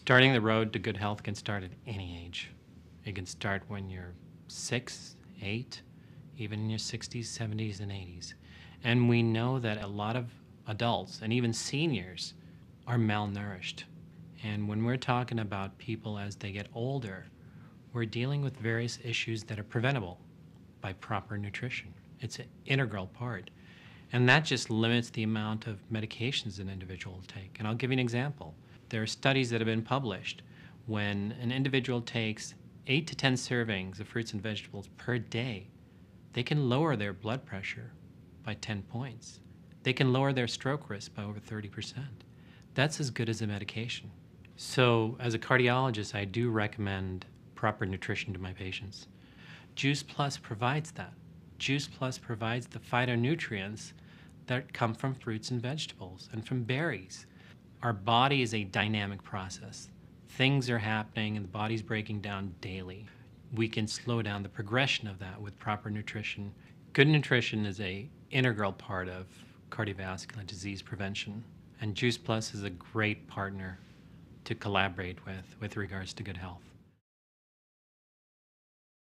Starting the road to good health can start at any age. It can start when you're six, eight, even in your 60s, 70s, and 80s. And we know that a lot of adults and even seniors are malnourished. And when we're talking about people as they get older, we're dealing with various issues that are preventable by proper nutrition. It's an integral part. And that just limits the amount of medications an individual will take. And I'll give you an example. There are studies that have been published when an individual takes eight to 10 servings of fruits and vegetables per day, they can lower their blood pressure by 10 points. They can lower their stroke risk by over 30%. That's as good as a medication. So, as a cardiologist, I do recommend proper nutrition to my patients. Juice Plus provides that. Juice Plus provides the phytonutrients that come from fruits and vegetables and from berries. Our body is a dynamic process. Things are happening and the body's breaking down daily. We can slow down the progression of that with proper nutrition. Good nutrition is a integral part of cardiovascular disease prevention. And Juice Plus is a great partner to collaborate with with regards to good health.